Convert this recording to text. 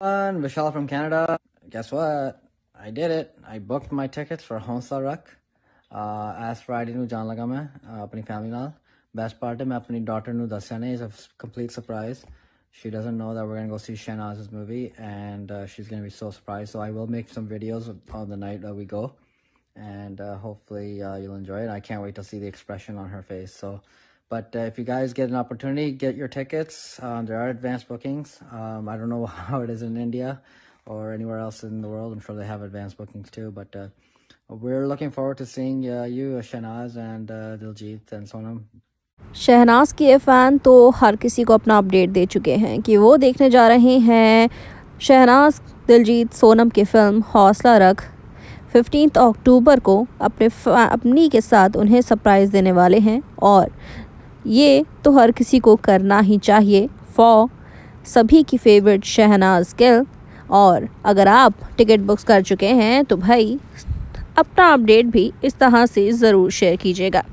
everyone, Vishal from Canada. Guess what? I did it. I booked my tickets for Honsa Ruck uh, As Friday ਨੂੰ ਜਾਣ Lagame, ਮੈਂ family. Family ਨਾਲ best part ਹੈ ਮੈਂ ਆਪਣੀ daughter ਨੂੰ ਦੱਸਿਆ ਨਹੀਂ it's a complete she doesn't know that we're gonna go see Shanaz's movie, and uh, she's gonna be so surprised. So I will make some videos on the night that we go, and uh, hopefully uh, you'll enjoy it. I can't wait to see the expression on her face. So but uh, if you guys get an opportunity, get your tickets. Um, there are advanced bookings. Um, I don't know how it is in India or anywhere else in the world. I'm sure they have advanced bookings too. But uh, we're looking forward to seeing uh, you, uh, Shahnaz, and uh, Diljit and Sonam. Shehnaaz के fan तो हर किसी को अपना update दे चुके हैं कि वो देखने जा रहे हैं शहनाज दिलजीत सोनम की फ़िल्म हौसला रख फिफ्टीन अक्टूबर को अपने अपनी के साथ उन्हें सरप्राइज़ देने वाले हैं और ये तो हर किसी को करना ही चाहिए फॉर सभी की फेवरेट शहनाज गिल और अगर आप टिकट बुक्स कर चुके हैं तो भाई अपना अपडेट भी इस तरह से ज़रूर शेयर कीजिएगा